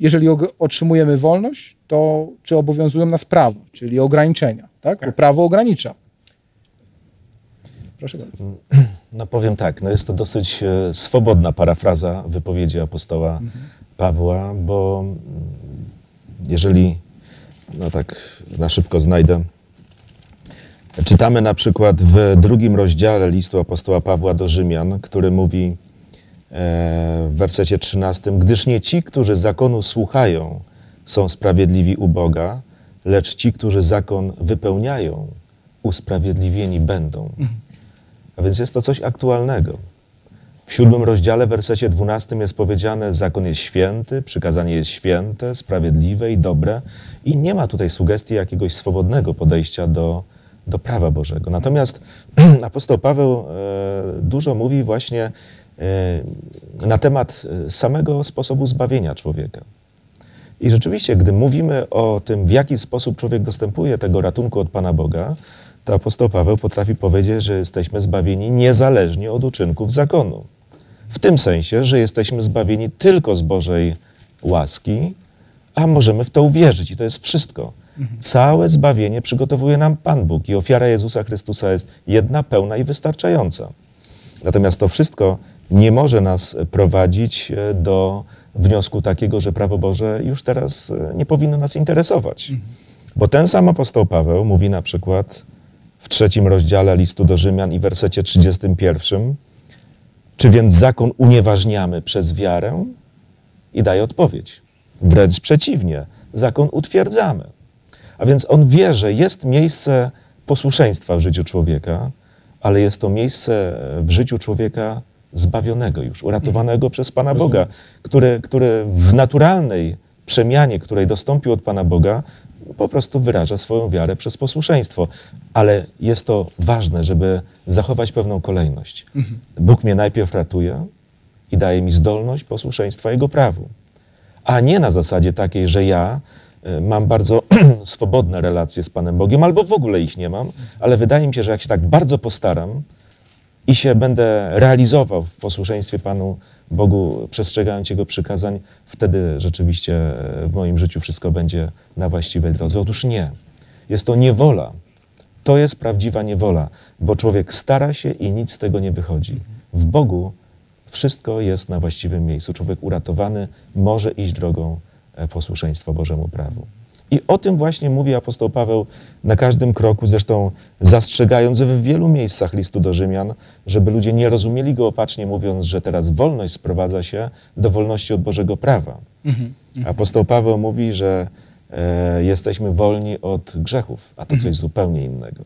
Jeżeli otrzymujemy wolność, to czy obowiązują nas prawo, czyli ograniczenia, tak? Bo tak. prawo ogranicza. Proszę bardzo. No powiem tak, no jest to dosyć e, swobodna parafraza wypowiedzi apostoła mhm. Pawła, bo mm, jeżeli, no tak na szybko znajdę, Czytamy na przykład w drugim rozdziale listu apostoła Pawła do Rzymian, który mówi e, w wersecie 13: Gdyż nie ci, którzy zakonu słuchają, są sprawiedliwi u Boga, lecz ci, którzy zakon wypełniają, usprawiedliwieni będą. A więc jest to coś aktualnego. W siódmym rozdziale, w wersecie 12 jest powiedziane: Zakon jest święty, przykazanie jest święte, sprawiedliwe i dobre, i nie ma tutaj sugestii jakiegoś swobodnego podejścia do do prawa Bożego. Natomiast apostoł Paweł e, dużo mówi właśnie e, na temat e, samego sposobu zbawienia człowieka. I rzeczywiście, gdy mówimy o tym, w jaki sposób człowiek dostępuje tego ratunku od Pana Boga, to apostoł Paweł potrafi powiedzieć, że jesteśmy zbawieni niezależnie od uczynków zakonu. W tym sensie, że jesteśmy zbawieni tylko z Bożej łaski, a możemy w to uwierzyć i to jest wszystko. Całe zbawienie przygotowuje nam Pan Bóg i ofiara Jezusa Chrystusa jest jedna, pełna i wystarczająca. Natomiast to wszystko nie może nas prowadzić e, do wniosku takiego, że prawo Boże już teraz e, nie powinno nas interesować. Mhm. Bo ten sam apostoł Paweł mówi na przykład w trzecim rozdziale listu do Rzymian i wersecie 31, czy więc zakon unieważniamy przez wiarę? I daje odpowiedź. Wręcz przeciwnie, zakon utwierdzamy. A więc on wie, że jest miejsce posłuszeństwa w życiu człowieka, ale jest to miejsce e, w życiu człowieka zbawionego już, uratowanego mhm. przez Pana Boga, który, mhm. który w naturalnej przemianie, której dostąpił od Pana Boga, po prostu wyraża swoją wiarę przez posłuszeństwo. Ale jest to ważne, żeby zachować pewną kolejność. Mhm. Bóg mnie najpierw ratuje i daje mi zdolność posłuszeństwa Jego prawu. A nie na zasadzie takiej, że ja Y, mam bardzo swobodne relacje z Panem Bogiem, albo w ogóle ich nie mam, ale wydaje mi się, że jak się tak bardzo postaram i się będę realizował w posłuszeństwie Panu Bogu, przestrzegając Jego przykazań, wtedy rzeczywiście e, w moim życiu wszystko będzie na właściwej drodze. Otóż nie. Jest to niewola. To jest prawdziwa niewola, bo człowiek stara się i nic z tego nie wychodzi. W Bogu wszystko jest na właściwym miejscu. Człowiek uratowany może iść drogą E, posłuszeństwo Bożemu prawu. I o tym właśnie mówi apostoł Paweł na każdym kroku, zresztą zastrzegając w wielu miejscach listu do Rzymian, żeby ludzie nie rozumieli go opacznie, mówiąc, że teraz wolność sprowadza się do wolności od Bożego prawa. Mhm, mhm. apostoł Paweł mówi, że e, jesteśmy wolni od grzechów, a to coś mhm. zupełnie innego.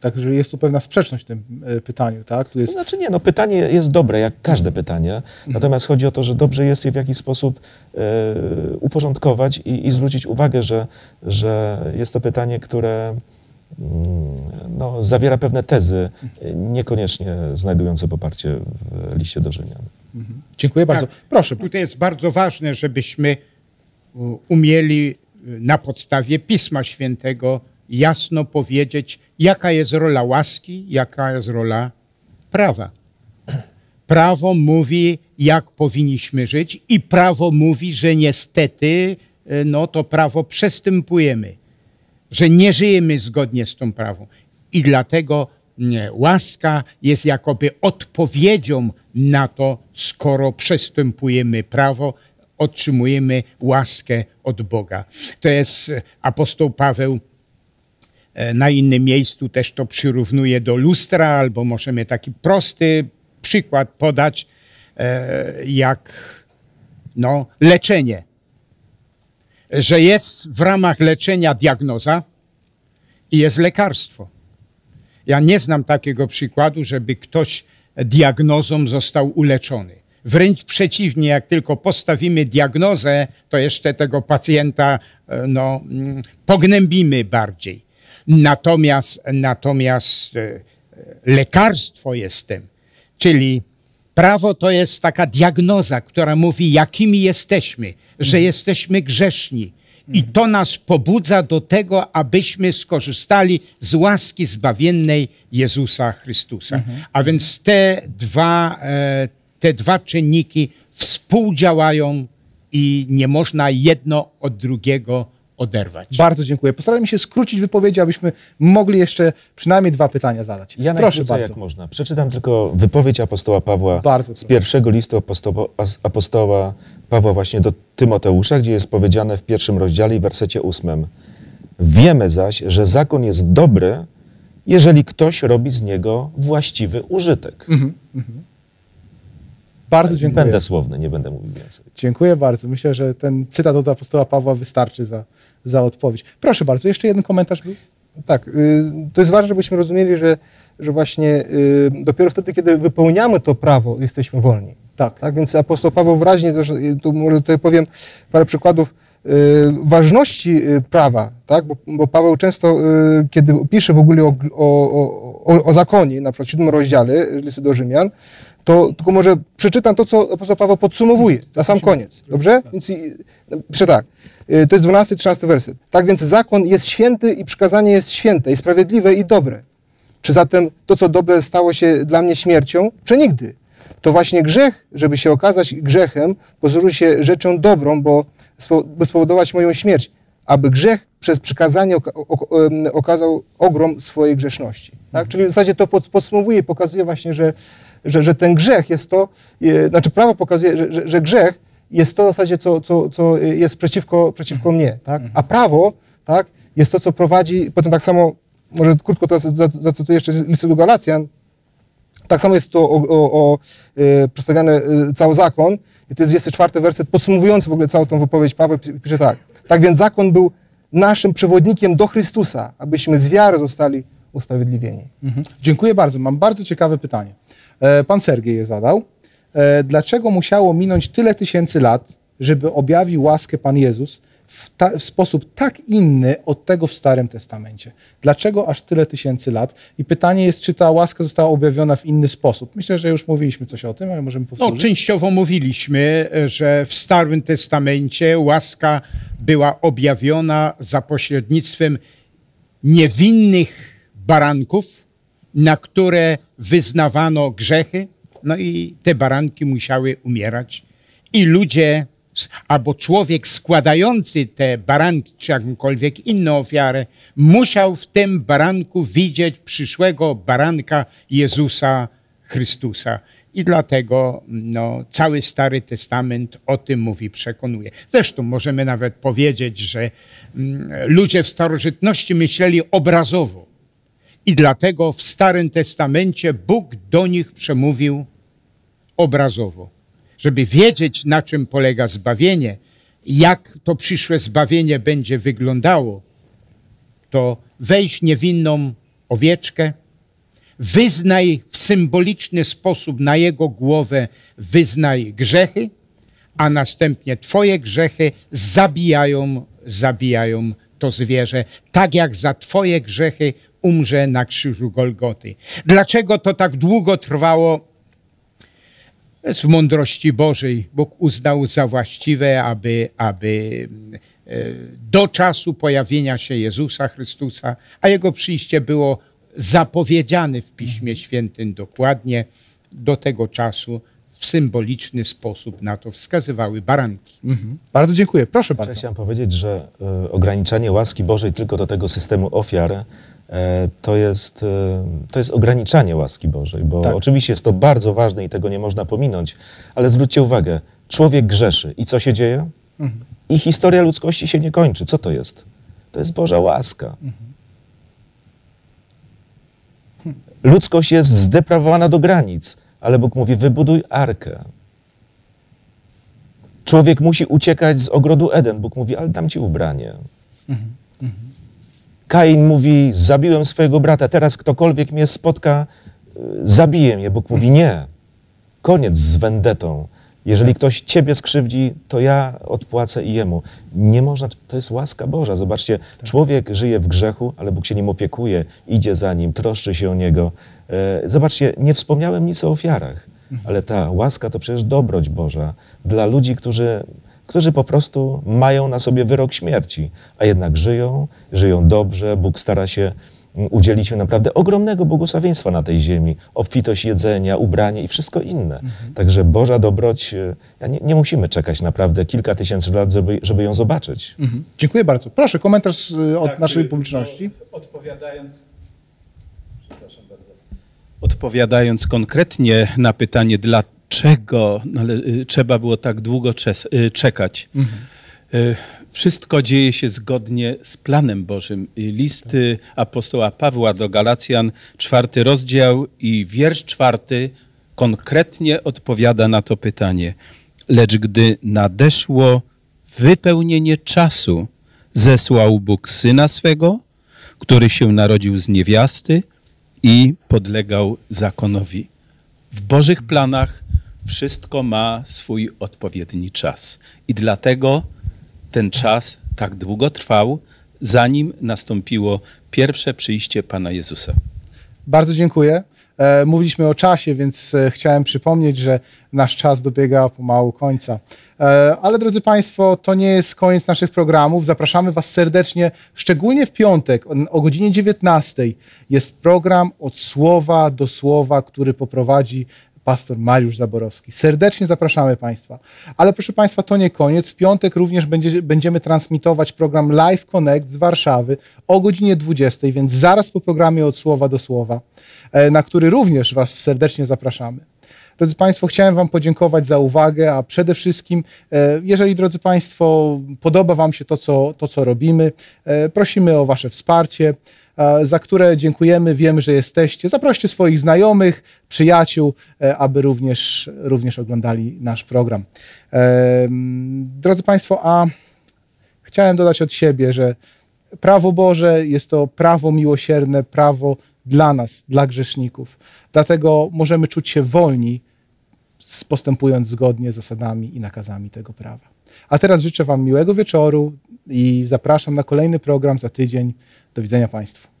Także jest tu pewna sprzeczność w tym e, pytaniu, tak? Tu jest... To znaczy nie, no pytanie jest dobre, jak każde pytanie, mhm. natomiast chodzi o to, że dobrze jest je w jakiś sposób e, uporządkować i, i, zwrócić uwagę, że, że jest to pytanie, które mm, no, zawiera pewne tezy, niekoniecznie znajdujące poparcie w liście do Rzymian. Mhm. Dziękuję tak. bardzo. Proszę. Tutaj bardzo. jest bardzo ważne, żebyśmy umieli y, na podstawie Pisma Świętego jasno powiedzieć, jaka jest rola łaski, jaka jest rola prawa. Prawo mówi, jak powinniśmy żyć, i prawo mówi, że niestety e, no, to prawo przestępujemy, że nie żyjemy zgodnie z tą prawą. I dlatego nie, łaska jest jakoby odpowiedzią na to, skoro przestępujemy prawo, otrzymujemy łaskę od Boga. To jest e, apostoł Paweł E, na innym miejscu też to przyrównuje do lustra, albo możemy taki prosty przykład podać, e, jak no, leczenie. Że jest w ramach leczenia diagnoza i jest lekarstwo. Ja nie znam takiego przykładu, żeby ktoś diagnozą został uleczony. Wręcz przeciwnie, jak tylko postawimy diagnozę, to jeszcze tego pacjenta e, no, mm, pognębimy bardziej. Natomiast, natomiast e, e, lekarstwo jestem, czyli prawo to jest taka diagnoza, która mówi, jakimi jesteśmy, że mhm. jesteśmy grzeszni. I mhm. to nas pobudza do tego, abyśmy skorzystali z łaski zbawiennej Jezusa Chrystusa. Mhm. A więc te dwa, e, te dwa czynniki współdziałają i nie można jedno od drugiego oderwać. Bardzo dziękuję. Postaram się skrócić wypowiedzi, abyśmy mogli jeszcze przynajmniej dwa pytania zadać. Ja proszę bardzo. jak można. Przeczytam tylko wypowiedź apostoła Pawła bardzo z proszę. pierwszego listu apostoła, apostoła Pawła właśnie do Tymoteusza, gdzie jest powiedziane w pierwszym rozdziale i wersecie ósmym. Wiemy zaś, że zakon jest dobry, jeżeli ktoś robi z niego właściwy użytek. Mhm, mhm. Bardzo dziękuję. Będę słowny, nie będę mówił więcej. Dziękuję bardzo. Myślę, że ten cytat od apostoła Pawła wystarczy za, za odpowiedź. Proszę bardzo, jeszcze jeden komentarz był? Tak, y, to jest ważne, żebyśmy rozumieli, że, że właśnie y, dopiero wtedy, kiedy wypełniamy to prawo, jesteśmy wolni. Tak. tak więc apostoł Paweł wyraźnie, to y, może tutaj powiem parę przykładów ważności prawa, tak? bo, bo Paweł często, kiedy pisze w ogóle o, o, o, o zakonie, na przykład w siódmym rozdziale listu do Rzymian, to tylko może przeczytam to, co apostoł Paweł podsumowuje na sam koniec. Dobrze? Tak. Więc pisze tak. Y, to jest 12-13 werset. Tak więc zakon jest święty i przykazanie jest święte i sprawiedliwe i dobre. Czy zatem to, co dobre stało się dla mnie śmiercią? Czy nigdy? To właśnie grzech, żeby się okazać grzechem, pozoruje się rzeczą dobrą, bo, by spowodować moją śmierć, aby grzech przez przykazanie okazał ogrom swojej grzeszności. Tak? Czyli w zasadzie to podsumowuje i pokazuje właśnie, że że, że ten grzech jest to, e, znaczy prawo pokazuje, że, że, że grzech jest to w zasadzie, co, co, co e, jest przeciwko, przeciwko mnie, tak? A prawo, tak, jest to, co prowadzi, potem tak samo, może krótko teraz zacytuję jeszcze list do Galacjan, tak samo jest to o, o, o e, przedstawiany e, cały zakon i to jest 24 werset podsumowujący w ogóle całą tą wypowiedź Paweł, pisze tak. Tak więc zakon był naszym przewodnikiem do Chrystusa, abyśmy z wiary zostali usprawiedliwieni. Mhm. Dziękuję bardzo. Mam bardzo ciekawe pytanie. E, pan Sergiej je zadał. E, dlaczego musiało minąć tyle tysięcy lat, żeby objawił łaskę Pan Jezus w, ta, w, sposób tak inny od tego w Starym Testamencie? Dlaczego aż tyle tysięcy lat? I pytanie jest, czy ta łaska została objawiona w inny sposób? Myślę, że już mówiliśmy coś o tym, ale możemy powtórzyć. No, częściowo mówiliśmy, że w Starym Testamencie łaska była objawiona za pośrednictwem niewinnych baranków, na które wyznawano grzechy. No i te baranki musiały umierać. I ludzie, albo człowiek składający te baranki, czy jakąkolwiek inną ofiarę, musiał w tym baranku widzieć przyszłego baranka Jezusa Chrystusa. I dlatego no, cały Stary Testament o tym mówi, przekonuje. Zresztą możemy nawet powiedzieć, że mm, ludzie w starożytności myśleli obrazowo i dlatego w Starym Testamencie Bóg do nich przemówił obrazowo. Żeby wiedzieć, na czym polega zbawienie, jak to przyszłe zbawienie będzie wyglądało, to weź niewinną owieczkę, wyznaj w symboliczny sposób na jego głowę, wyznaj grzechy, a następnie twoje grzechy zabijają, zabijają to zwierzę, tak jak za twoje grzechy umrze na krzyżu Golgoty. Dlaczego to tak długo trwało? Z mądrości Bożej Bóg uznał za właściwe, aby, aby e, do czasu pojawienia się Jezusa Chrystusa, a jego przyjście było zapowiedziane w Piśmie Świętym dokładnie, do tego czasu w symboliczny sposób na to wskazywały baranki. Mhm. Bardzo dziękuję. Proszę bardzo. Chciałem powiedzieć, że y, ograniczanie łaski Bożej tylko do tego systemu ofiar E, to jest, e, to jest ograniczanie łaski Bożej, bo tak. oczywiście jest to bardzo ważne i tego nie można pominąć, ale zwróćcie uwagę, człowiek grzeszy i co się dzieje? Mhm. I historia ludzkości się nie kończy. Co to jest? To jest Boża łaska. Mhm. Hmm. Ludzkość jest zdeprawowana do granic, ale Bóg mówi: wybuduj arkę. Człowiek musi uciekać z ogrodu Eden. Bóg mówi: ale dam ci ubranie. Mhm. mhm. Kain mówi: Zabiłem swojego brata, teraz ktokolwiek mnie spotka, e, zabiję je. Bóg mówi: Nie, koniec z wendetą. Jeżeli ktoś ciebie skrzywdzi, to ja odpłacę i jemu. Nie można, to jest łaska Boża. Zobaczcie, tak. człowiek żyje w grzechu, ale Bóg się nim opiekuje, idzie za nim, troszczy się o niego. E, zobaczcie, nie wspomniałem nic o ofiarach, mhm. ale ta łaska to przecież dobroć Boża dla ludzi, którzy którzy po prostu mają na sobie wyrok śmierci, a jednak żyją, żyją dobrze, Bóg stara się mm, udzielić im naprawdę ogromnego błogosławieństwa na tej ziemi, obfitość jedzenia, ubranie i wszystko inne. Mhm. Także Boża dobroć, e, nie, nie, musimy czekać naprawdę kilka tysięcy lat, żeby, żeby ją zobaczyć. Mhm. Dziękuję bardzo. Proszę, komentarz e, od tak, naszej e, publiczności. No, odpowiadając, odpowiadając konkretnie na pytanie, dla, Dlaczego no y, trzeba było tak długo y, czekać? Mhm. Y, wszystko dzieje się zgodnie z planem Bożym. Listy apostoła Pawła do Galacjan, czwarty rozdział i wiersz czwarty konkretnie odpowiada na to pytanie. Lecz gdy nadeszło wypełnienie czasu, zesłał Bóg syna swego, który się narodził z niewiasty i podlegał zakonowi w Bożych planach wszystko ma swój odpowiedni czas. I dlatego ten czas tak długo trwał, zanim nastąpiło pierwsze przyjście Pana Jezusa. Bardzo dziękuję. E, mówiliśmy o czasie, więc e, chciałem przypomnieć, że nasz czas dobiega pomału końca. E, ale drodzy Państwo, to nie jest koniec naszych programów. Zapraszamy Was serdecznie, szczególnie w piątek o godzinie 19. Jest program od słowa do słowa, który poprowadzi pastor Mariusz Zaborowski. Serdecznie zapraszamy Państwa. Ale proszę Państwa, to nie koniec. W piątek również będzie, będziemy transmitować program Live Connect z Warszawy o godzinie 20, więc zaraz po programie od słowa do słowa, e, na który również Was serdecznie zapraszamy. Drodzy Państwo, chciałem Wam podziękować za uwagę, a przede wszystkim, e, jeżeli drodzy Państwo, podoba Wam się to, co, to, co robimy, e, prosimy o Wasze wsparcie e, za które dziękujemy. Wiemy, że jesteście. Zaproście swoich znajomych, przyjaciół, aby również, również oglądali nasz program. Drodzy Państwo, a chciałem dodać od siebie, że prawo Boże jest to prawo miłosierne, prawo dla nas, dla grzeszników. Dlatego możemy czuć się wolni, postępując zgodnie z zasadami i nakazami tego prawa. A teraz życzę Wam miłego wieczoru i zapraszam na kolejny program za tydzień. Do widzenia Państwu.